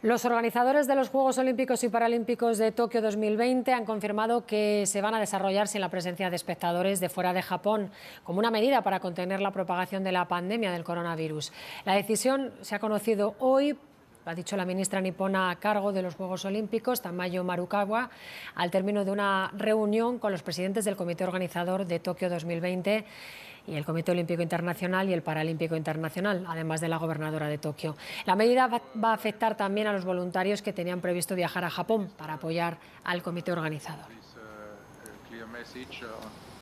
Los organizadores de los Juegos Olímpicos y Paralímpicos de Tokio 2020 han confirmado que se van a desarrollar sin la presencia de espectadores de fuera de Japón, como una medida para contener la propagación de la pandemia del coronavirus. La decisión se ha conocido hoy ha dicho la ministra nipona a cargo de los Juegos Olímpicos, Tamayo Marukawa, al término de una reunión con los presidentes del comité organizador de Tokio 2020 y el Comité Olímpico Internacional y el Paralímpico Internacional, además de la gobernadora de Tokio. La medida va a afectar también a los voluntarios que tenían previsto viajar a Japón para apoyar al comité organizador.